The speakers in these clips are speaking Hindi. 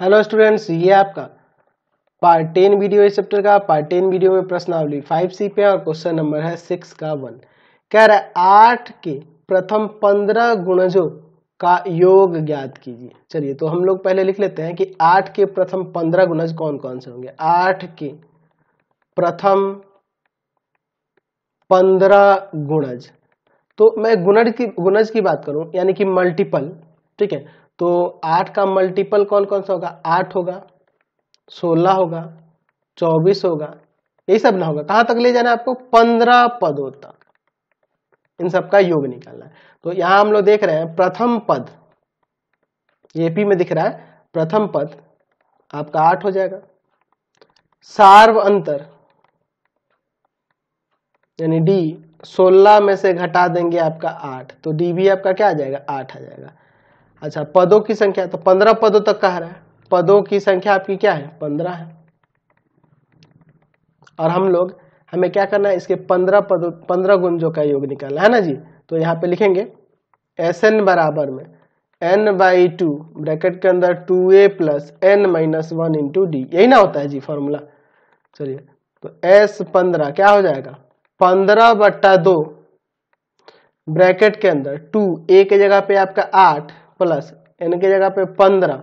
हेलो स्टूडेंट्स ये आपका पार्ट टेन वीडियो इस चैप्टर का पार्ट टेन वीडियो में प्रश्नावली फाइव सी पे और क्वेश्चन नंबर है सिक्स का वन कह रहा है आठ के प्रथम पंद्रह गुणजों का योग ज्ञात कीजिए चलिए तो हम लोग पहले लिख लेते हैं कि आठ के प्रथम पंद्रह गुणज कौन कौन से होंगे आठ के प्रथम पंद्रह गुणज तो मैं गुणज की गुणज की बात करूं यानी कि मल्टीपल ठीक है तो आठ का मल्टीपल कौन कौन सा होगा आठ होगा सोलह होगा चौबीस होगा ये सब ना होगा कहां तक ले जाना है आपको पंद्रह पदों तक इन सबका योग निकालना है तो यहां हम लोग देख रहे हैं प्रथम पद एपी में दिख रहा है प्रथम पद आपका आठ हो जाएगा सार्व अंतर यानी डी सोलह में से घटा देंगे आपका आठ तो डी भी आपका क्या आ जाएगा आठ आ जाएगा अच्छा पदों की संख्या तो पंद्रह पदों तक कह रहा है पदों की संख्या आपकी क्या है पंद्रह है और हम लोग हमें क्या करना है इसके पंद्रह पदों पंद्रह गुंजों का योग निकालना है ना जी तो यहाँ पे लिखेंगे एस एन बराबर में एन बाई टू ब्रैकेट के अंदर two a plus n minus one into d यही ना होता है जी फॉर्मूला चलिए तो एस पंद्रह क्या हो जाएगा पंद्रह बट्टा दो ब्रैकेट के अंदर टू ए के जगह पे आपका आठ प्लस एन के जगह पे पंद्रह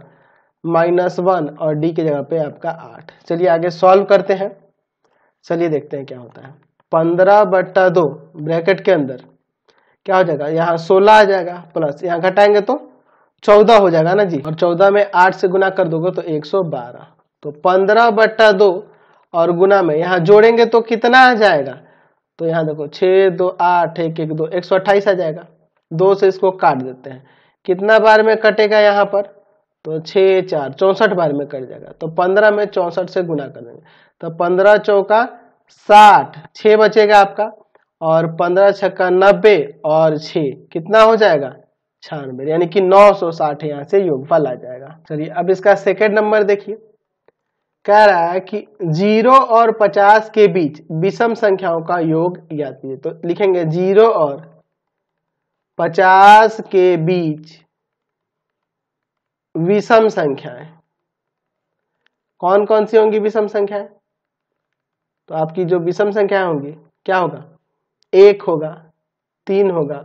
माइनस वन और डी के जगह पे आपका आठ चलिए आगे सॉल्व करते हैं चलिए देखते हैं क्या होता है पंद्रह बट्टा दो ब्रैकेट के अंदर क्या हो जाएगा यहाँ सोलह आ जाएगा प्लस यहाँ घटाएंगे तो चौदह हो जाएगा ना जी और चौदह में आठ से गुना कर दोगे तो एक सौ बारह तो पंद्रह बट्टा दो और गुना में यहाँ जोड़ेंगे तो कितना आ जाएगा तो यहाँ देखो छः दो आठ एक एक दो एक सौ अट्ठाईस आ जाएगा दो से इसको काट देते हैं कितना बार में कटेगा यहाँ पर तो छः चार चौंसठ बार में कट जाएगा तो पंद्रह में चौंसठ से गुना कर देंगे तो पंद्रह चौका साठ छः बचेगा आपका और पंद्रह छक्का नब्बे और छः कितना हो जाएगा छानबे यानी कि नौ सौ साठ यहाँ से योगफल आ जाएगा चलिए अब इसका सेकेंड नंबर देखिए कह रहा है कि जीरो और पचास के बीच विषम संख्याओं का योग याद कीजिए तो लिखेंगे जीरो और पचास के बीच विषम संख्याएं कौन कौन सी होंगी विषम संख्याएं तो आपकी जो विषम संख्याएं होंगी क्या होगा एक होगा तीन होगा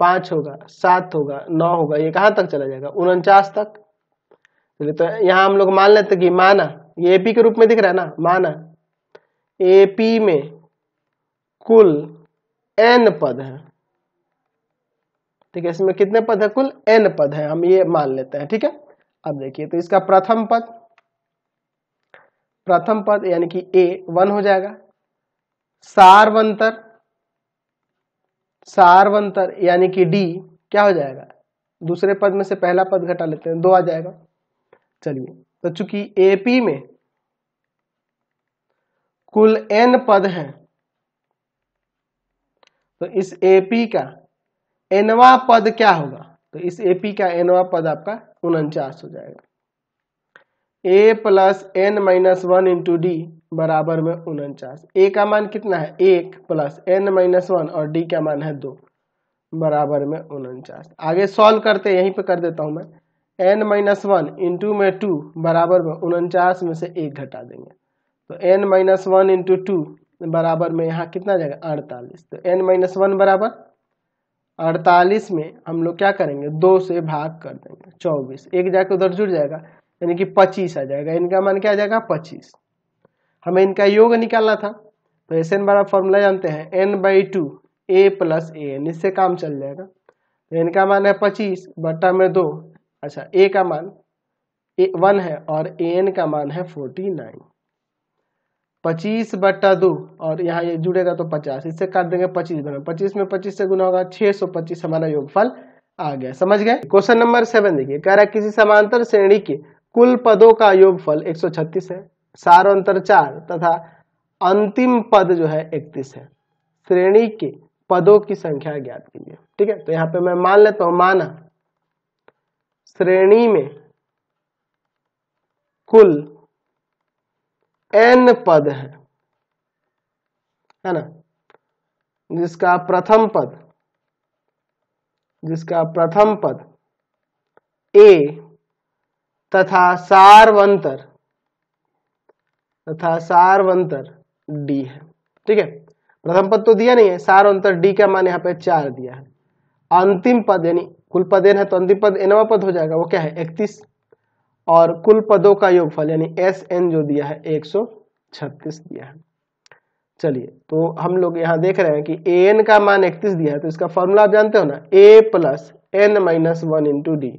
पांच होगा सात होगा नौ होगा ये कहां तक चला जाएगा उनचास तक चलिए तो यहां हम लोग मान लेते कि माना ये एपी के रूप में दिख रहा है ना माना एपी में कुल एन पद है ठीक है इसमें कितने पद है कुल एन पद है हम ये मान लेते हैं ठीक है अब देखिए तो इसका प्रथम पद प्रथम पद यानी कि ए वन हो जाएगा सारवंतर सारवंतर यानी कि डी क्या हो जाएगा दूसरे पद में से पहला पद घटा लेते हैं दो आ जाएगा चलिए तो चूंकि एपी में कुल एन पद हैं तो इस एपी का एनवा पद क्या होगा तो इस एपी का एनवा पद आपका उनचास हो जाएगा a plus n minus one into d बराबर में उनचास ए का मान कितना है एक प्लस एन माइनस वन और डी का मान है दो बराबर में उनचास आगे सॉल्व करते यहीं पे कर देता हूं मैं एन माइनस वन इंटू में टू बराबर में उनचास में से एक घटा देंगे तो n minus one into two बराबर में यहाँ कितना जाएगा अड़तालीस तो एन माइनस वन बराबर अड़तालीस में हम लोग क्या करेंगे दो से भाग कर देंगे चौबीस एक जाके उधर जुड़ जाएगा यानी कि पच्चीस आ जाएगा इनका मान क्या आ जाएगा पच्चीस हमें इनका योग निकालना था तो ऐसे एन फॉर्मूला जानते हैं n by two a plus a n इससे काम चल जाएगा तो इनका मान है पच्चीस बट्टा में दो अच्छा ए का मान ए वन है और ए एन का मान है फोर्टी नाइन पच्चीस बट्टा दो और यहाँ ये जुड़ेगा तो पचास इससे काट देंगे पच्चीस बना पच्चीस में पच्चीस से गुना होगा छह सौ पच्चीस हमारा योगफल आ गया समझ गए क्वेश्चन नंबर सेवन देखिए कह रहा है किसी समांतर श्रेणी के कुल पदों का योगफल 136 है सार अंतर चार तथा अंतिम पद जो है 31 है श्रेणी के पदों की संख्या ज्ञात कीजिए ठीक है तो यहाँ पे मैं मान लेता हूं माना श्रेणी में कुल एन पद है है ना जिसका प्रथम पद जिसका प्रथम पद ए तथा सार्वंतर तथा सार्वंतर डी है ठीक है प्रथम पद तो दिया नहीं है सार्वंतर डी का मान यहां पे चार दिया है अंतिम पद यानी कुल पद एन है तो अंतिम पद एनवा पद हो जाएगा वो क्या है इकतीस और कुल पदों का योगफल यानी एस एन जो दिया है 136 दिया है चलिए तो हम लोग यहां देख रहे हैं कि ए एन का मान 31 दिया है तो इसका फॉर्मूला आप जानते हो ना a plus n minus one into d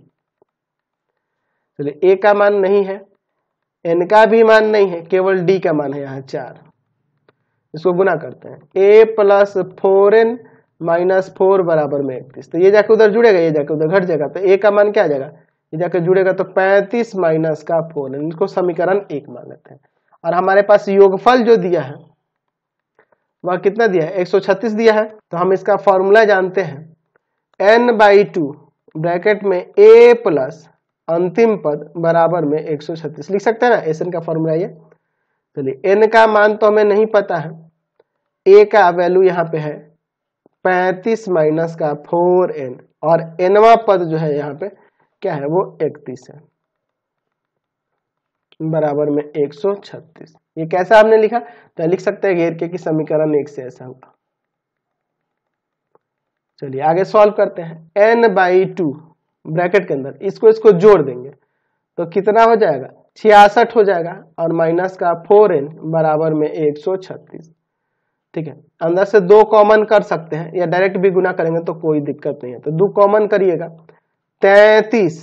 चलिए ए का मान नहीं है एन का भी मान नहीं है केवल डी का मान है यहाँ चार इसको गुना करते हैं a plus four n minus four बराबर में इकतीस तो ये जाके उधर जुड़ेगा ये जाके उधर घट जाएगा तो ए का मान क्या आ जाएगा ये जाकर जुड़ेगा तो 35 माइनस का फोर इसको समीकरण एक मान लेते हैं और हमारे पास योगफल जो दिया है वह कितना दिया है 136 दिया है तो हम इसका फॉर्मूला जानते हैं n बाई टू ब्रैकेट में a प्लस अंतिम पद बराबर में 136 लिख सकते हैं ना एस एन का फॉर्मूला ये चलिए एन का मान तो हमें नहीं पता है ए का वैल्यू यहाँ पे है 35 माइनस का 4n और एनवा पद जो है यहाँ पे क्या है वो इकतीस है बराबर में एक सौ छत्तीस ये कैसा आपने लिखा तो लिख सकते हैं घेर के कि समीकरण एक से ऐसा होगा चलिए आगे सॉल्व करते हैं एन बाई टू ब्रैकेट के अंदर इसको इसको जोड़ देंगे तो कितना हो जाएगा छियासठ हो जाएगा और माइनस का फोर एन बराबर में एक सौ छत्तीस ठीक है अंदर से दो कॉमन कर सकते हैं या डायरेक्ट भी गुना करेंगे तो कोई दिक्कत नहीं है तो दो कॉमन करिएगा तैतीस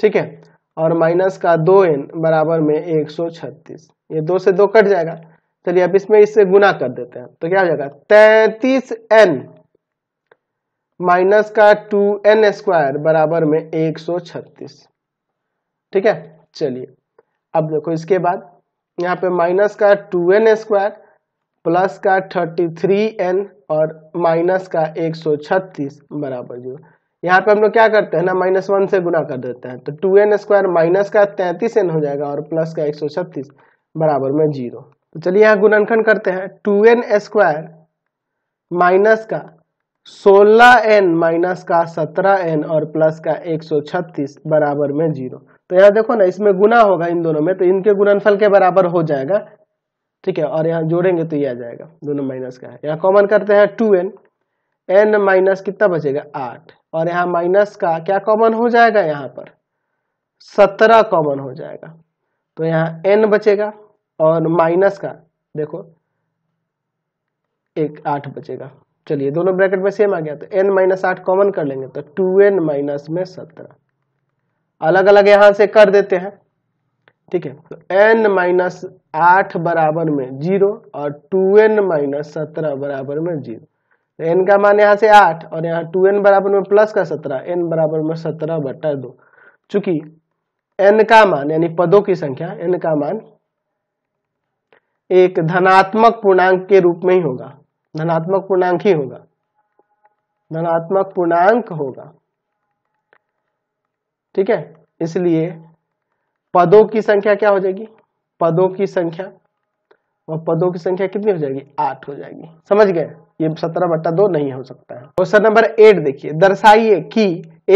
ठीक है और माइनस का दो एन बराबर में एक सौ छत्तीस ये दो से दो कट जाएगा चलिए अब इसमें इससे गुना कर देते हैं तो क्या हो जाएगा तैतीस एन माइनस का टू एन स्क्वायर बराबर में एक सौ छत्तीस ठीक है चलिए अब देखो इसके बाद यहाँ पे माइनस का टू एन स्क्वायर प्लस का थर्टी थ्री एन और माइनस का एक सौ छत्तीस बराबर जीरो यहाँ पे हम लोग क्या करते हैं ना माइनस वन से गुना कर देते हैं तो टू एन स्क्वायर माइनस का तैंतीस एन हो जाएगा और प्लस का एक सौ छत्तीस बराबर में जीरो तो चलिए यहाँ गुणनखंड करते हैं टू एन स्क्वायर माइनस का सोलह एन माइनस का सत्रह एन और प्लस का एक सौ छत्तीस बराबर में जीरो तो यहाँ देखो ना इसमें गुना होगा इन दोनों में तो इनके गुणनफल के बराबर हो जाएगा ठीक है और यहाँ जोड़ेंगे तो ये आ जाएगा दोनों माइनस का है यहाँ कॉमन करते हैं टू एन एन माइनस कितना बचेगा आठ और यहाँ माइनस का क्या कॉमन हो जाएगा यहाँ पर सत्रह कॉमन हो जाएगा तो यहाँ एन बचेगा और माइनस का देखो एक आठ बचेगा चलिए दोनों ब्रैकेट में सेम आ गया तो एन माइनस आठ कॉमन कर लेंगे तो टू एन माइनस में सत्रह अलग अलग यहां से कर देते हैं ठीक है तो एन माइनस आठ बराबर में जीरो और टू एन माइनस सत्रह बराबर में जीरो तो एन का मान यहाँ से आठ और यहाँ टू एन बराबर में प्लस का सत्रह एन बराबर में सत्रह बटा दो चूंकि एन का मान यानी पदों की संख्या एन का मान एक धनात्मक पूर्णांक के रूप में ही होगा धनात्मक पूर्णांक ही होगा धनात्मक पूर्णांक होगा ठीक है इसलिए पदों की संख्या क्या हो जाएगी पदों की संख्या और पदों की संख्या कितनी हो जाएगी आठ हो जाएगी समझ गए ये सत्रह बट्टा दो नहीं हो सकता है क्वेश्चन नंबर एट देखिए दर्शाइए कि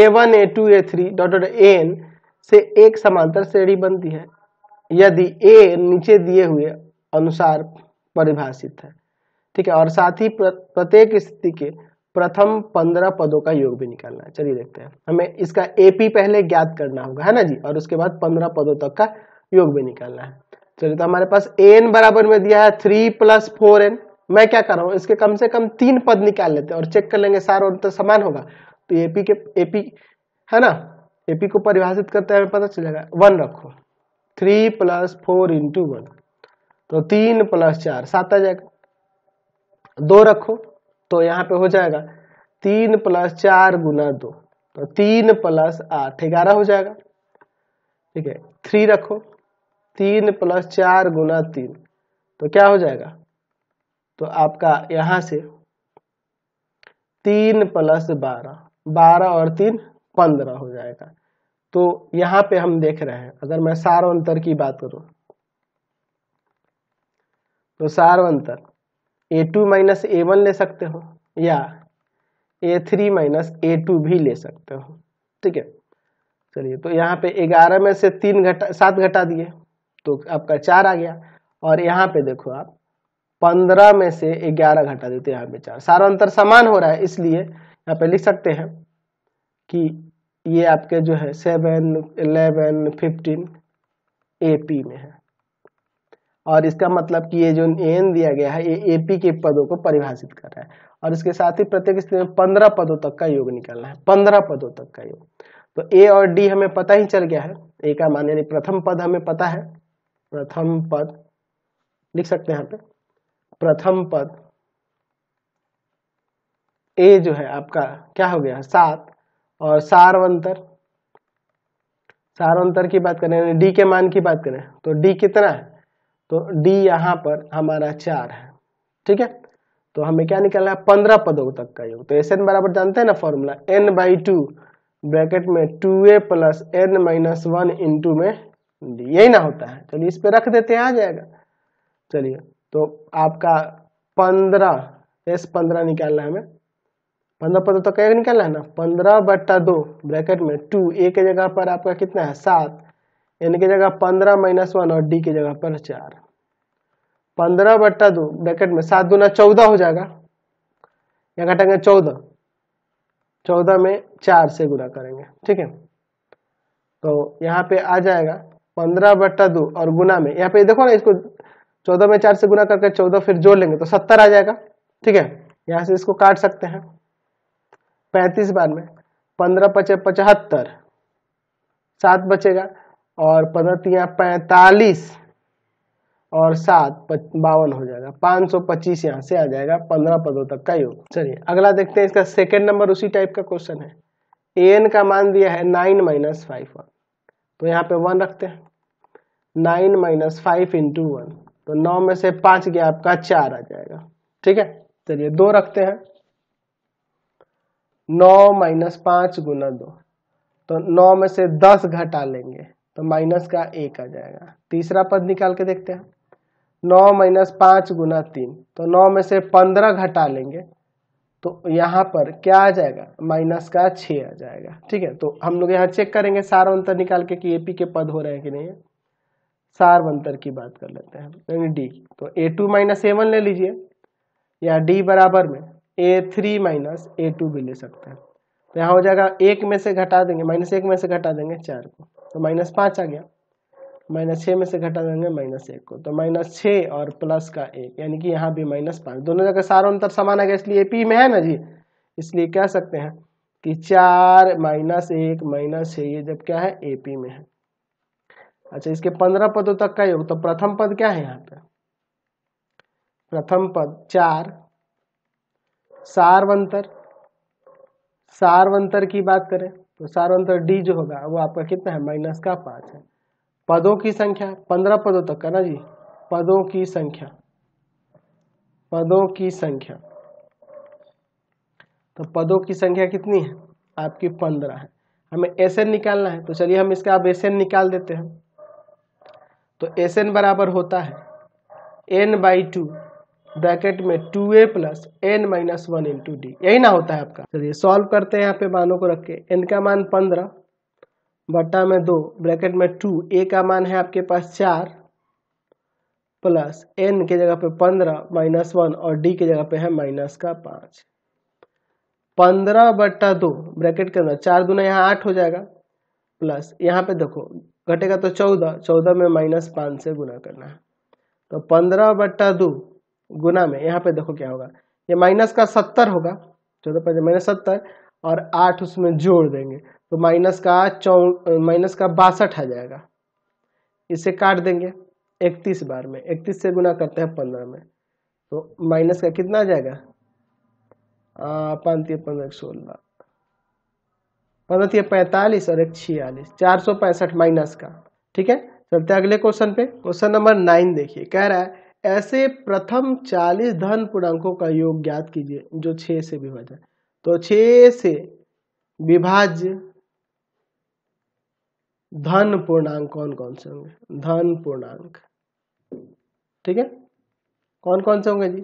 a one a two a three dot dot a n से एक समांतर श्रेणी बनती है यदि ए नीचे दिए हुए अनुसार परिभाषित है ठीक है और साथ ही प्रत्येक स्थिति के प्रथम पंद्रह पदों का योग भी निकालना है चलिए देखते हैं हमें इसका एपी पहले ज्ञात करना होगा है ना जी और उसके बाद पंद्रह पदों तक का योग भी निकालना है चलिए तो हमारे पास ए एन बराबर में दिया है थ्री प्लस फोर एन मैं क्या कर रहा हूँ इसके कम से कम तीन पद निकाल लेते हैं और चेक कर लेंगे सार और तो समान होगा तो एपी के एपी है ना एपी को परिभाषित करते हैं पता चलेगा वन रखो three plus four into one तो तीन प्लस चार सात आ जाएगा दो रखो तो यहाँ पे हो जाएगा तीन प्लस चार गुना दो तो तीन प्लस आठ ग्यारह हो जाएगा ठीक है थ्री रखो तीन प्लस चार गुना तीन तो क्या हो जाएगा तो आपका यहां से तीन प्लस बारह बारह और तीन पंद्रह हो जाएगा तो यहां पे हम देख रहे हैं अगर मैं सार अंतर की बात करूं तो सार अंतर a two minus a one ले सकते हो या a three minus a two भी ले सकते हो ठीक है चलिए तो यहाँ पे ग्यारह में से तीन घटा सात घटा दिए तो आपका चार आ गया और यहाँ पे देखो आप पंद्रह में से ग्यारह घटा देते हैं यहाँ पे चार सारा अंतर समान हो रहा है इसलिए यहाँ पे लिख सकते हैं कि ये आपके जो है seven eleven fifteen A P में है और इसका मतलब कि ये जो एन दिया गया है ये ए पी के पदों को परिभाषित कर रहा है और इसके साथ ही प्रत्येक स्थिति में पंद्रह पदों तक का योग निकालना है पंद्रह पदों तक का योग तो ए और डी हमें पता ही चल गया है ए का मान यानी प्रथम पद हमें पता है प्रथम पद लिख सकते हैं यहाँ पे प्रथम पद ए जो है आपका क्या हो गया सात और सारवंतर सारवंतर की बात करें डी के मान की बात करें तो डी कितना है तो डी यहां पर हमारा चार है ठीक है तो हमें क्या निकालना है पंद्रह पदों तक का योग तो एस एन बराबर जानते हैं ना formula n by two bracket में two a plus n minus one into में डी यही ना होता है चलिए इस पे रख देते हैं आ जाएगा चलिए तो आपका पंद्रह एस पंद्रह निकालना है हमें पंद्रह पंद्रह तो कैसे निकालना है ना पंद्रह बट्टा दो ब्रैकेट में टू ए के जगह पर आपका कितना है सात एन के जगह पंद्रह माइनस वन और डी के जगह पर चार पंद्रह बट्टा दो ब्रैकेट में सात दूना चौदह हो जाएगा या घटेंगे चौदह चौदह में चार से गुना करेंगे ठीक है तो यहाँ पे आ जाएगा पंद्रह बट्टा दो और गुना में यहाँ पे देखो ना इसको चौदह में चार से गुना करके चौदह फिर जोड़ लेंगे तो सत्तर आ जाएगा ठीक है यहां से इसको काट सकते हैं पैंतीस बार में पंद्रह पचे पचहत्तर सात बचेगा और पंद्रह तीन पैंतालीस और सात बावन हो जाएगा पांच सौ पच्चीस यहां से आ जाएगा पंद्रह पदों तक का योग चलिए अगला देखते हैं इसका सेकेंड नंबर उसी टाइप का क्वेश्चन है ए एन का मान दिया है नाइन माइनस फाइव वन तो यहाँ पे वन रखते हैं nine minus five into one तो नौ में से पांच गया आपका चार आ जाएगा ठीक है चलिए दो रखते हैं नौ माइनस पांच गुना दो तो नौ में से दस घटा लेंगे तो माइनस का एक आ जाएगा तीसरा पद निकाल के देखते हैं नौ माइनस पांच गुना तीन तो नौ में से पंद्रह घटा लेंगे तो यहां पर क्या आ जाएगा माइनस का छ आ जाएगा ठीक है तो हम लोग यहाँ चेक करेंगे सारा अंतर निकाल के कि एपी के पद हो रहे हैं कि नहीं है सार्वंतर की बात कर लेते हैं यानी डी की तो a two minus a one ले लीजिए या डी बराबर में a three minus a two भी ले सकते हैं तो यहाँ हो जाएगा एक में से घटा देंगे माइनस एक में से घटा देंगे चार को तो माइनस पाँच आ गया माइनस छः में से घटा देंगे माइनस एक को तो माइनस छः और प्लस का एक यानी कि यहाँ भी माइनस पाँच दोनों जगह सारों अंतर समान आ गया इसलिए ए पी में है ना जी इसलिए कह सकते हैं कि चार माइनस एक माइनस छः ये जब क्या है ए पी में है अच्छा इसके पंद्रह पदों तक का योग तो प्रथम पद क्या है यहाँ पे प्रथम पद चार सार्वंतर सार्वंतर की बात करें तो सार्वंतर डी जो होगा वो आपका कितना है माइनस का पांच है पदों की संख्या पंद्रह पदों तक का ना जी पदों की संख्या पदों की संख्या तो पदों की संख्या कितनी है आपकी पंद्रह है हमें एस निकालना है तो चलिए हम इसका अब एस निकाल देते हैं तो एस एन बराबर होता है एन बाई टू ब्रैकेट में two a plus n minus one into d यही ना होता है आपका चलिए सॉल्व करते हैं यहाँ पे मानों को रख के एन का मान पंद्रह बट्टा में दो ब्रैकेट में टू ए का मान है आपके पास चार प्लस एन के जगह पे पंद्रह माइनस वन और डी के जगह पे है माइनस का पाँच पंद्रह बट्टा दो ब्रैकेट के अंदर चार दूना यहाँ आठ हो जाएगा प्लस यहाँ पे देखो घटेगा तो चौदह चौदह में माइनस पाँच से गुना करना है तो पंद्रह बट्टा दो गुना में यहाँ पे देखो क्या होगा ये माइनस का सत्तर होगा चौदह पंद्रह माइनस सत्तर और आठ उसमें जोड़ देंगे तो माइनस का चौ माइनस का बासठ आ जाएगा इसे काट देंगे इकतीस बार में इकतीस से गुना करते हैं पंद्रह में तो माइनस का कितना आ जाएगा पाँच पंद्रह सोलह मतलब ये पैंतालीस और एक छियालीस चार सौ पैंसठ माइनस का ठीक है चलते अगले क्वेश्चन पे क्वेश्चन नंबर नाइन देखिए कह रहा है ऐसे प्रथम चालीस धन पूर्णांकों का योग ज्ञात कीजिए जो छ से विभाज्य तो छ से विभाज्य धन पूर्णांक कौन कौन से होंगे धन पूर्णांक ठीक है कौन कौन से होंगे जी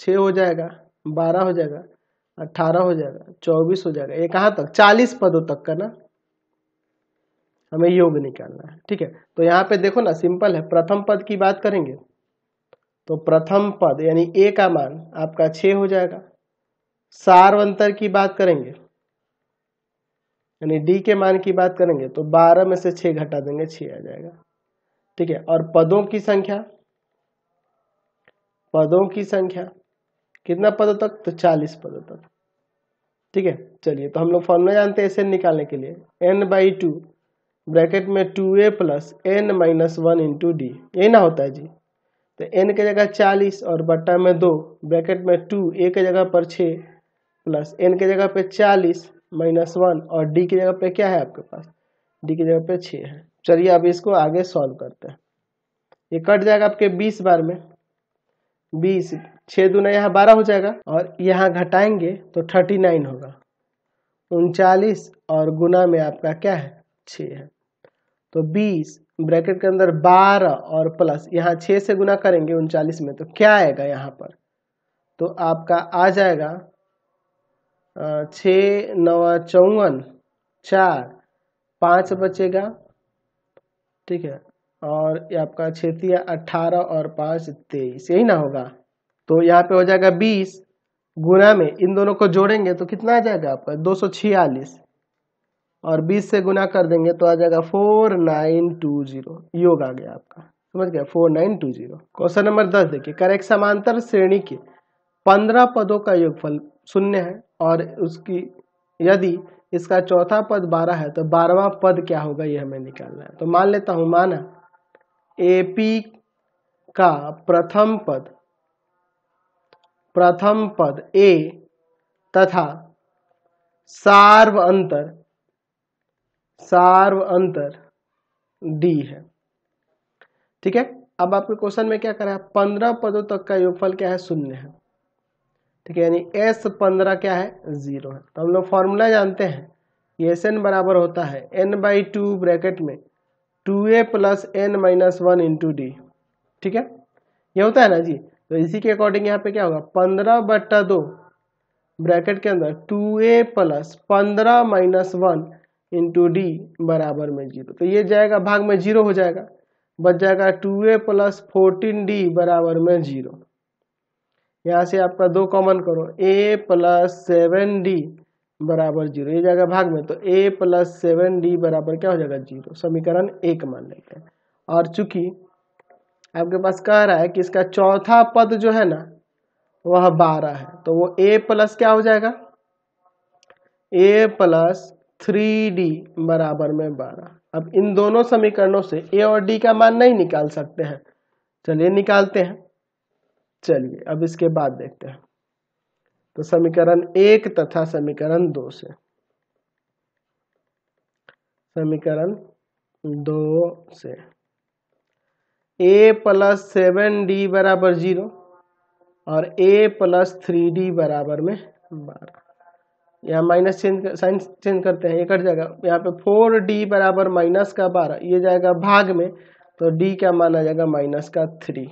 छ हो जाएगा बारह हो जाएगा अट्ठारह हो जाएगा चौबीस हो जाएगा ये कहाँ तक चालीस पदों तक का ना हमें योग निकालना है ठीक है तो यहाँ पे देखो ना सिंपल है प्रथम पद की बात करेंगे तो प्रथम पद यानी ए का मान आपका छ हो जाएगा सार्वंतर की बात करेंगे यानी डी के मान की बात करेंगे तो बारह में से छह घटा देंगे छ आ जाएगा ठीक है और पदों की संख्या पदों की संख्या कितना पद तक तो चालीस पद तक ठीक है चलिए तो हम लोग फॉर्मूला जानते हैं एस निकालने के लिए एन बाई टू ब्रैकेट में two a plus n minus one into d यही ना होता है जी तो एन के जगह चालीस और बट्टा में दो ब्रैकेट में टू ए के जगह पर छः प्लस एन के जगह पे चालीस माइनस वन और डी की जगह पे क्या है आपके पास डी की जगह पे छः है चलिए अब इसको आगे सॉल्व करते हैं ये कट जाएगा आपके बीस बार में बीस छः दूना यहाँ बारह हो जाएगा और यहाँ घटाएंगे तो थर्टी नाइन होगा उनचालीस और गुना में आपका क्या है छः है तो बीस ब्रैकेट के अंदर बारह और प्लस यहाँ छः से गुना करेंगे उनचालीस में तो क्या आएगा यहाँ पर तो आपका आ जाएगा छः नवा चौवन चार पाँच बचेगा ठीक है और आपका छतिया अट्ठारह और पाँच तेईस यही ना होगा तो यहाँ पे हो जाएगा बीस गुना में इन दोनों को जोड़ेंगे तो कितना आ जाएगा आपका दो सौ छियालीस और बीस से गुना कर देंगे तो आ जाएगा फोर नाइन टू जीरो योग आ गया आपका समझ गया four nine two zero question number दस देखिए करेक्ट समांतर श्रेणी के पंद्रह पदों का योगफल शून्य है और उसकी यदि इसका चौथा पद बारह है तो बारहवा पद क्या होगा ये हमें निकालना है तो मान लेता हूँ माना ए पी का प्रथम पद प्रथम पद ए तथा सार्व अंतर सार्व अंतर डी है ठीक है अब आपके क्वेश्चन में क्या करा है पंद्रह पदों तक का योगफल क्या है शून्य है ठीक है यानी एस पंद्रह क्या है जीरो है तो हम लोग फॉर्मूला जानते हैं कि एस एन बराबर होता है एन बाई टू ब्रैकेट में two a plus n minus one into d ठीक है ये होता है ना जी तो इसी के अकॉर्डिंग यहाँ पे क्या होगा पंद्रह बट्टा दो ब्रैकेट के अंदर टू ए प्लस पंद्रह माइनस वन इंटू डी बराबर में जीरो तो ये जाएगा भाग में जीरो हो जाएगा बच जाएगा two a plus fourteen d बराबर में जीरो यहाँ से आपका दो कॉमन करो ए प्लस सेवन डी बराबर जीरो ये जाएगा भाग में तो ए प्लस सेवन डी बराबर क्या हो जाएगा जीरो समीकरण एक मान लेते हैं और चूंकि आपके पास कह रहा है कि इसका चौथा पद जो है ना वह बारह है तो वो ए प्लस क्या हो जाएगा ए प्लस थ्री डी बराबर में बारह अब इन दोनों समीकरणों से ए और डी का मान नहीं निकाल सकते हैं चलिए निकालते हैं चलिए अब इसके बाद देखते हैं तो समीकरण एक तथा समीकरण दो से समीकरण दो से ए प्लस सेवन डी बराबर जीरो और ए प्लस थ्री डी बराबर में बारह यहाँ माइनस चेंज कर साइन चेंज करते हैं ये कट जाएगा यहाँ पे फोर डी बराबर माइनस का बारह ये जाएगा भाग में तो डी का मान आ जाएगा माइनस का थ्री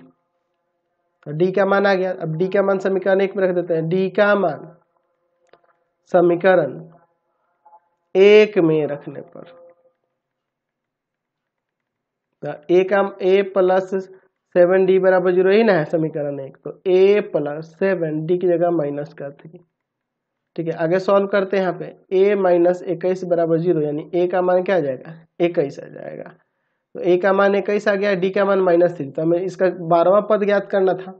तो डी का मान आ गया अब डी का मान समीकरण एक में रख देते हैं डी का मान समीकरण एक में रखने पर तो ए का ए प्लस सेवन डी बराबर जीरो ही ना है समीकरण एक तो ए प्लस सेवन डी की जगह माइनस कर थी ठीक है आगे सॉल्व करते हैं यहाँ पे ए माइनस इक्कीस बराबर जीरो यानी ए का मान क्या आ जाएगा इक्कीस आ जाएगा तो ए का मान इक्कीस आ गया डी का मान माइनस थ्री तो हमें इसका बारहवा पद ज्ञात करना था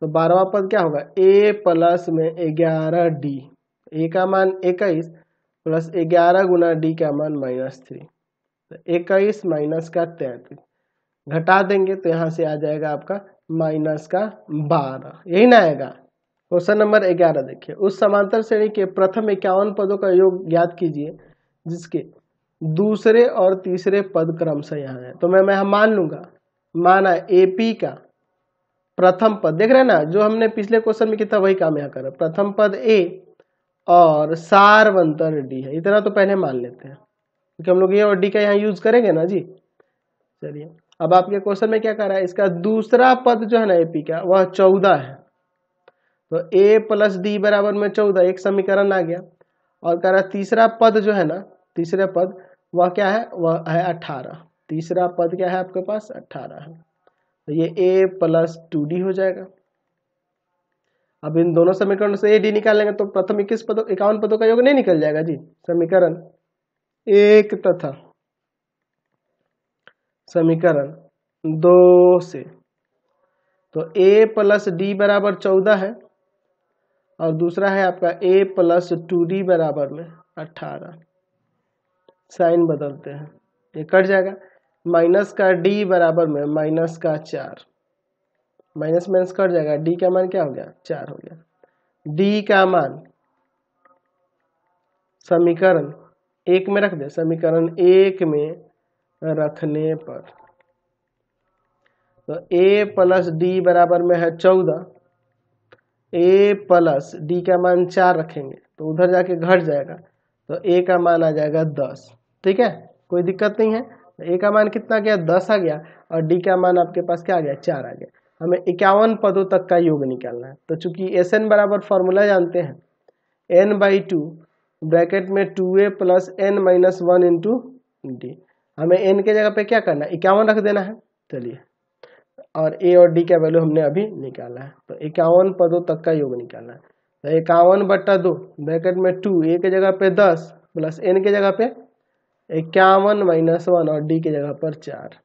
तो बारहवा पद क्या होगा ए प्लस में ग्यारह डी ए का मान इक्कीस प्लस ग्यारह गुना डी का मान माइनस थ्री इक्कीस माइनस का तैतीस घटा देंगे तो यहाँ से आ जाएगा आपका माइनस का बारह यही ना आएगा क्वेश्चन नंबर ग्यारह देखिए उस समांतर श्रेणी के प्रथम इक्यावन पदों का योग ज्ञात कीजिए जिसके दूसरे और तीसरे पद क्रम से यहाँ है तो मैं मैं मान लूंगा माना एपी का प्रथम पद देख रहे हैं ना जो हमने पिछले क्वेश्चन में किया वही काम यहाँ करा प्रथम पद ए और सार्वंतर डी है इतना तो पहले मान लेते हैं क्योंकि हम लोग ये और डी का यहाँ यूज करेंगे ना जी चलिए अब आपके क्वेश्चन में क्या कर रहा है इसका दूसरा पद जो है ना ए पी का वह चौदह है तो ए प्लस डी बराबर में चौदह एक समीकरण आ गया और कह रहा तीसरा पद जो है ना तीसरे पद वह क्या है वह है अठारह तीसरा पद क्या है आपके पास अट्ठारह है तो ये ए प्लस टू डी हो जाएगा अब इन दोनों समीकरणों से ए डी निकालेंगे तो प्रथम इक्कीस पदों इक्यावन पदों का योग नहीं निकल जाएगा जी समीकरण एक तथा समीकरण दो से तो a प्लस डी बराबर चौदह है और दूसरा है आपका a प्लस टू डी बराबर में अठारह साइन बदलते हैं ये कट जाएगा माइनस का d बराबर में माइनस का चार माइनस माइनस कट जाएगा d का मान क्या हो गया चार हो गया d का मान समीकरण एक में रख दे समीकरण एक में रखने पर तो a प्लस डी बराबर में है चौदह a प्लस डी का मान चार रखेंगे तो उधर जाके घट जाएगा तो ए का मान आ जाएगा दस ठीक है कोई दिक्कत नहीं है तो ए का मान कितना गया दस आ गया और डी का मान आपके पास क्या आ गया चार आ गया हमें इक्यावन पदों तक का योग निकालना है तो चूंकि एस एन बराबर फॉर्मूला जानते हैं एन बाई टू ब्रैकेट में two a plus n minus one into d हमें एन के जगह पे क्या करना है इक्यावन रख देना है चलिए और ए और डी का वैल्यू हमने अभी निकाला है तो इक्यावन पदों तक का योग निकालना है तो इक्यावन बट्टा दो ब्रैकेट में टू ए के जगह पे दस प्लस एन के जगह पे इक्यावन माइनस वन और डी के जगह पर चार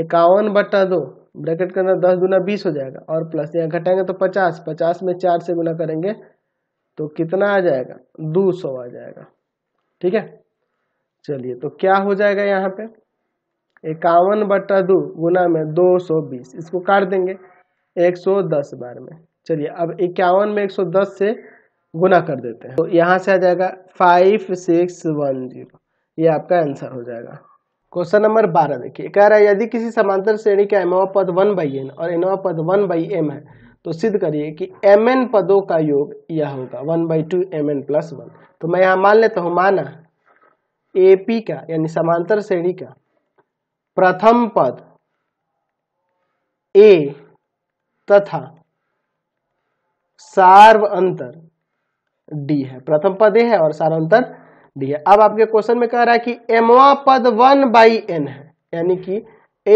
इक्यावन बट्टा दो ब्रैकेट के अंदर दस गुना बीस हो जाएगा और प्लस यहाँ घटाएंगे तो पचास पचास में चार से गुना करेंगे तो कितना आ जाएगा 200 आ जाएगा ठीक है चलिए तो क्या हो जाएगा यहाँ पे इक्यावन बट्टा दो गुना में 220 इसको काट देंगे 110 बार में चलिए अब इक्यावन में 110 से गुना कर देते हैं तो यहाँ से आ जाएगा फाइव सिक्स वन जीरो ये आपका आंसर हो जाएगा क्वेश्चन नंबर बारह देखिए कह रहा है यदि किसी समांतर श्रेणी का एमओ पद वन बाई एन और एनओ पद वन बाई एम है तो सिद्ध करिए कि एम एन पदों का योग यह होगा one by two m n plus one तो मैं यहां मान लेता हूं माना ए पी का यानी समांतर श्रेणी का प्रथम पद ए तथा सार्व अंतर डी है प्रथम पद ए है और सार्व अंतर डी है अब आपके क्वेश्चन में कह रहा है कि एमवा पद वन बाई एन है यानी कि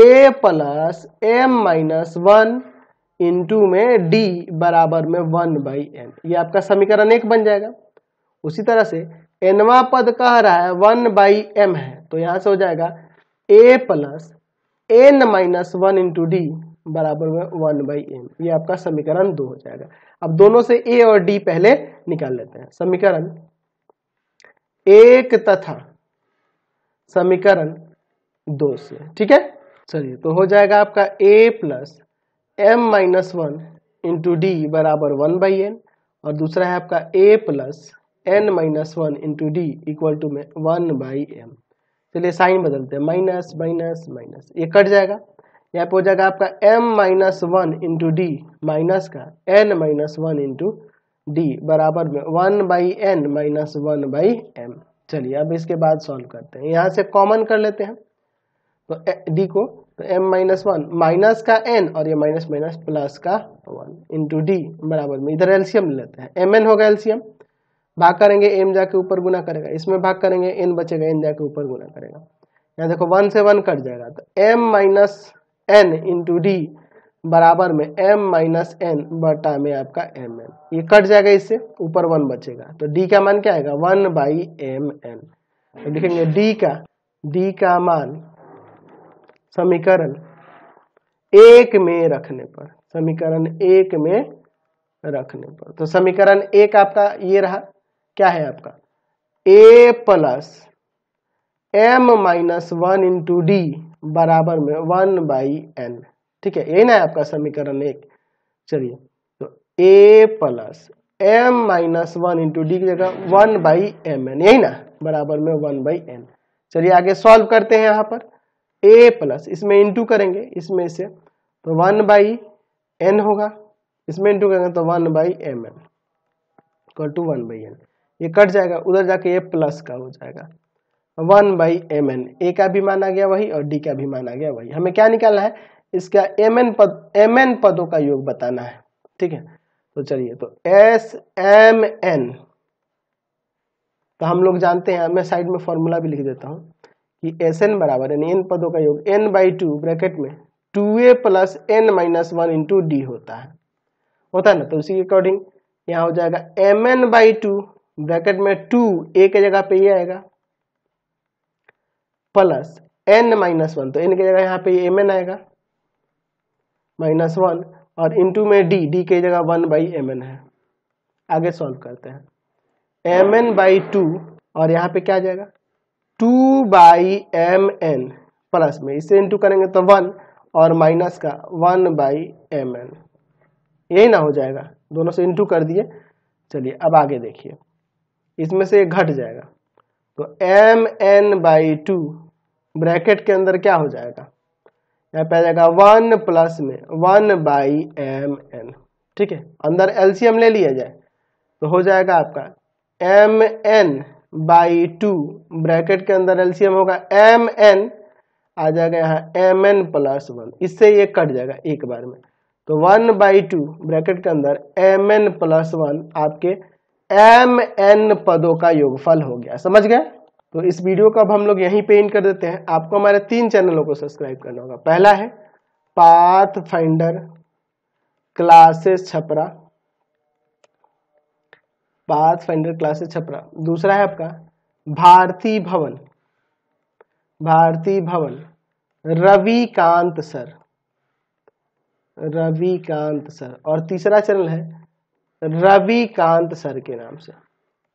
a plus m minus one into में डी बराबर में वन बाई एन ये आपका समीकरण एक बन जाएगा उसी तरह से एनवा पद कह रहा है वन बाई एम है तो यहां से हो जाएगा a plus n minus one into d बराबर में वन बाई एम ये आपका समीकरण दो हो जाएगा अब दोनों से ए और डी पहले निकाल लेते हैं समीकरण एक तथा समीकरण दो से ठीक है चलिए तो हो जाएगा आपका a plus m minus one into d बराबर वन बाई एन और दूसरा है आपका a plus n minus one into d equal to में वन बाई एम चलिए साइन बदलते हैं माइनस माइनस माइनस ये कट जाएगा यहाँ पे हो जाएगा आपका m minus one into d minus का n minus one into d बराबर में one by n minus one by m चलिए अब इसके बाद सॉल्व करते हैं यहाँ से कॉमन कर लेते हैं तो डी को तो m माइनस वन माइनस का n और ये माइनस माइनस प्लस का वन इंटू डी बराबर में इधर एल्सियम ले लेते हैं एम एन होगा एल्सियम भाग करेंगे m जाके ऊपर गुना करेगा इसमें भाग करेंगे n बचेगा n जाके ऊपर गुना करेगा यहाँ देखो वन से वन कट जाएगा तो m minus n into d बराबर में m माइनस एन बटा में आपका एम एन ये कट जाएगा इससे ऊपर वन बचेगा तो d का मान क्या आएगा वन बाई एम एन तो लिखेंगे d का d का मान समीकरण एक में रखने पर समीकरण एक में रखने पर तो समीकरण एक आपका ये रहा क्या है आपका a plus m minus one into d बराबर में वन बाई एन ठीक है यही ना है आपका समीकरण एक चलिए तो a plus m minus one into d की जगह वन बाई एम एन यही ना बराबर में वन बाई एन चलिए आगे सॉल्व करते हैं यहां पर ए प्लस इसमें इंटू करेंगे इसमें से तो वन बाई एन होगा इसमें इंटू करेंगे तो one by m n equal to one by n ये कट जाएगा उधर जाके ये प्लस का हो जाएगा one by m n a का भी माना गया वही और डी का भी माना गया वही हमें क्या निकालना है इसका एम एन पद एम एन पदों का योग बताना है ठीक है तो चलिए तो एस एम एन तो हम लोग जानते हैं मैं साइड में फॉर्मूला भी लिख देता हूं कि एस एन बराबर यानी एन पदों का योग एन बाई टू ब्रैकेट में two a plus n minus one into d होता है होता है ना तो उसी के अकॉर्डिंग यहाँ हो जाएगा m n by two bracket में टू ए के जगह पे ये आएगा प्लस एन माइनस वन तो एन के जगह यहाँ पे एम एन आएगा माइनस वन और इंटू में डी डी के जगह वन बाई एम एन है आगे सॉल्व करते हैं एम एन बाई टू और यहाँ पे क्या आ जाएगा two by m n plus में इसे इंटू करेंगे तो वन और माइनस का वन बाई एम एन यही ना हो जाएगा दोनों से इंटू कर दिए चलिए अब आगे देखिए इसमें से घट जाएगा तो m n by two bracket के अंदर क्या हो जाएगा यहाँ पे आ जाएगा वन प्लस में वन बाई एम एन ठीक है अंदर एलसीएम ले लिया जाए तो हो जाएगा आपका m n by two bracket के अंदर एलसीएम होगा एम एन आ जाएगा यहाँ एम एन प्लस वन इससे ये कट जाएगा एक बार में तो वन बाई टू ब्रैकेट के अंदर एम एन प्लस वन आपके एम एन पदों का योगफल हो गया समझ गए तो इस वीडियो को अब हम लोग यहीं पे इन कर देते हैं आपको हमारे तीन चैनलों को सब्सक्राइब करना होगा पहला है path finder classes Chhapra path finder classes Chhapra दूसरा है आपका भारती भवन भारती भवन रवि कांत सर रविकांत सर और तीसरा चैनल है रविकांत सर के नाम से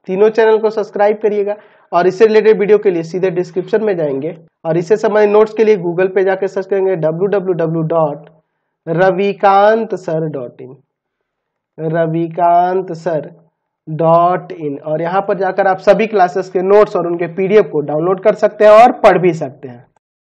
तीनों चैनल को सब्सक्राइब करिएगा और इससे रिलेटेड वीडियो के लिए सीधे डिस्क्रिप्शन में जाएंगे और इससे संबंधित नोट्स के लिए गूगल पे जाकर सर्च करेंगे W Ravikant sir dot in Ravikant sir dot in और यहाँ पर जाकर आप सभी क्लासेस के नोट्स और उनके पीडीएफ को डाउनलोड कर सकते हैं और पढ़ भी सकते हैं